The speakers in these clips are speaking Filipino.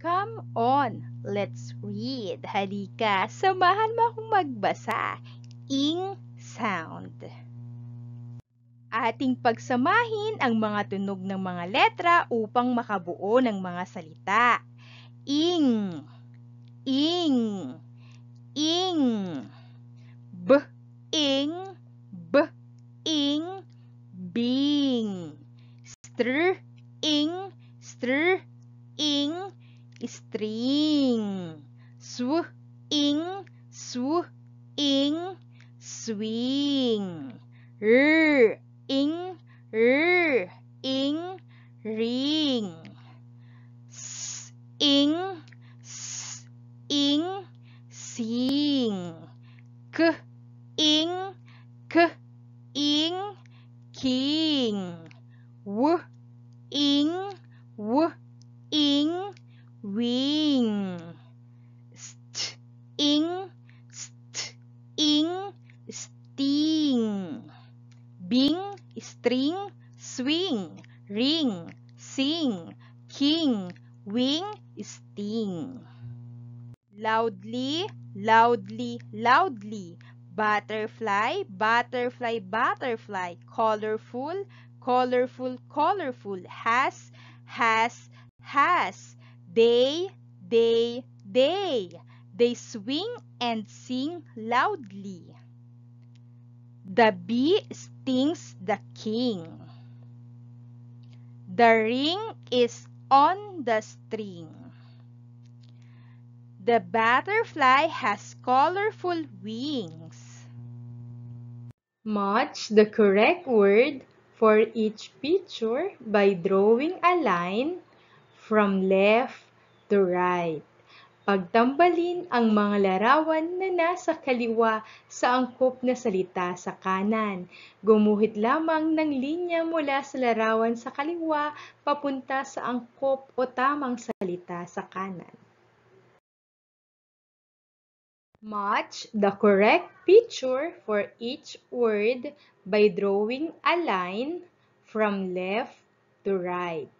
Come on, let's read. Halika, samahan mo akong magbasa. Ing sound. Ating pagsamahin ang mga tunog ng mga letra upang makabuo ng mga salita. Ing, ing, ing, b, ing, b, ing, bing, str, ing, str, ing, string swing, swing, swing ring, ring, ring sing, sing, sing k ing k ing king w ing Bing, string, swing, ring, sing, king, wing, sting. Loudly, loudly, loudly. Butterfly, butterfly, butterfly. Colorful, colorful, colorful. Has, has, has. They, they, they. They swing and sing loudly. The bee stings the king. The ring is on the string. The butterfly has colorful wings. Match the correct word for each picture by drawing a line from left to right. Pagtambalin ang mga larawan na nasa kaliwa sa angkop na salita sa kanan. Gumuhit lamang ng linya mula sa larawan sa kaliwa papunta sa angkop o tamang salita sa kanan. Match the correct picture for each word by drawing a line from left to right.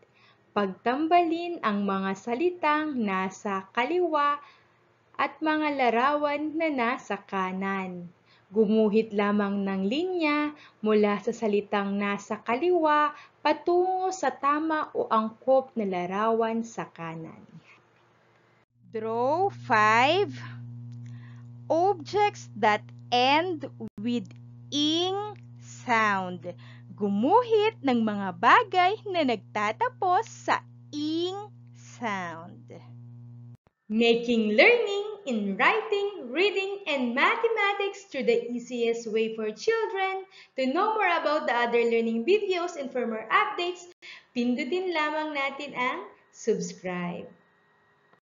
Pagtambalin ang mga salitang nasa kaliwa at mga larawan na nasa kanan. Gumuhit lamang ng linya mula sa salitang nasa kaliwa patungo sa tama o angkop na larawan sa kanan. Draw 5 Objects that end with ing sound gumuhit ng mga bagay na nagtatapos sa ing sound. Making learning in writing, reading, and mathematics through the easiest way for children. To know more about the other learning videos and for updates, pindutin lamang natin ang subscribe.